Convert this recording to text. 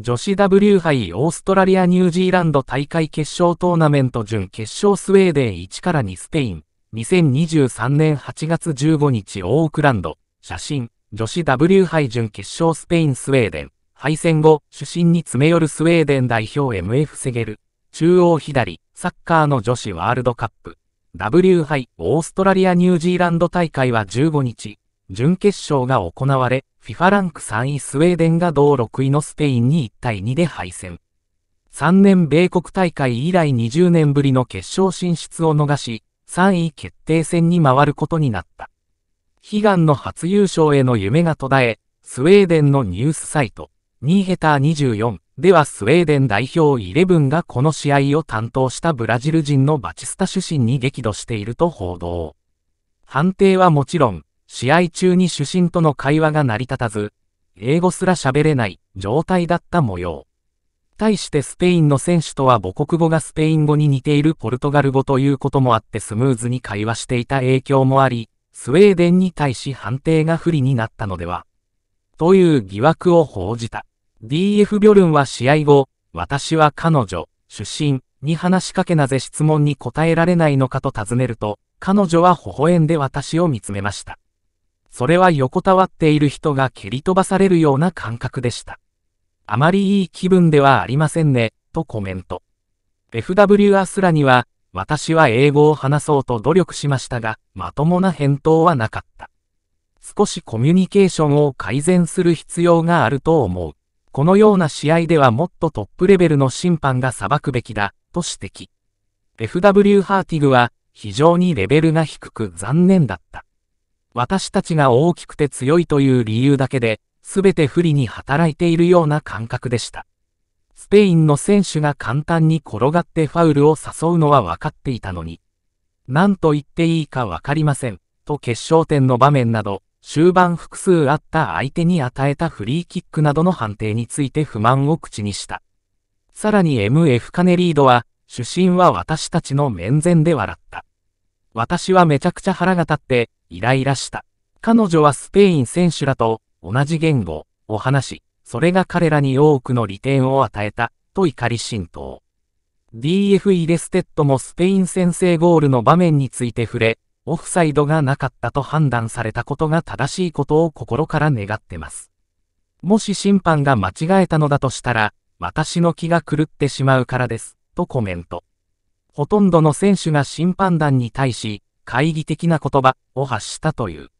女子 W 杯オーストラリア・ニュージーランド大会決勝トーナメント準決勝スウェーデン1から2スペイン2023年8月15日オークランド写真女子 W 杯準決勝スペインスウェーデン敗戦後主審に詰め寄るスウェーデン代表 MF セゲル中央左サッカーの女子ワールドカップ W 杯オーストラリア・ニュージーランド大会は15日準決勝が行われ FIFA ランク3位スウェーデンが同6位のスペインに1対2で敗戦。3年米国大会以来20年ぶりの決勝進出を逃し、3位決定戦に回ることになった。悲願の初優勝への夢が途絶え、スウェーデンのニュースサイト、ニーヘター24ではスウェーデン代表11がこの試合を担当したブラジル人のバチスタ主審に激怒していると報道。判定はもちろん、試合中に主審との会話が成り立たず、英語すら喋れない状態だった模様。対してスペインの選手とは母国語がスペイン語に似ているポルトガル語ということもあってスムーズに会話していた影響もあり、スウェーデンに対し判定が不利になったのでは。という疑惑を報じた。DF ビョルンは試合後、私は彼女、主審、に話しかけなぜ質問に答えられないのかと尋ねると、彼女は微笑んで私を見つめました。それは横たわっている人が蹴り飛ばされるような感覚でした。あまりいい気分ではありませんね、とコメント。FW アスラには、私は英語を話そうと努力しましたが、まともな返答はなかった。少しコミュニケーションを改善する必要があると思う。このような試合ではもっとトップレベルの審判が裁くべきだ、と指摘。FW ハーティグは、非常にレベルが低く残念だった。私たちが大きくて強いという理由だけで、すべて不利に働いているような感覚でした。スペインの選手が簡単に転がってファウルを誘うのは分かっていたのに、何と言っていいか分かりません、と決勝点の場面など、終盤複数あった相手に与えたフリーキックなどの判定について不満を口にした。さらに MF カネリードは、主審は私たちの面前で笑った。私はめちゃくちゃ腹が立って、イライラした。彼女はスペイン選手らと同じ言語を話し、それが彼らに多くの利点を与えた、と怒り浸透。DF イレステッドもスペイン先制ゴールの場面について触れ、オフサイドがなかったと判断されたことが正しいことを心から願ってます。もし審判が間違えたのだとしたら、私の気が狂ってしまうからです、とコメント。ほとんどの選手が審判団に対し、懐疑的な言葉を発したという。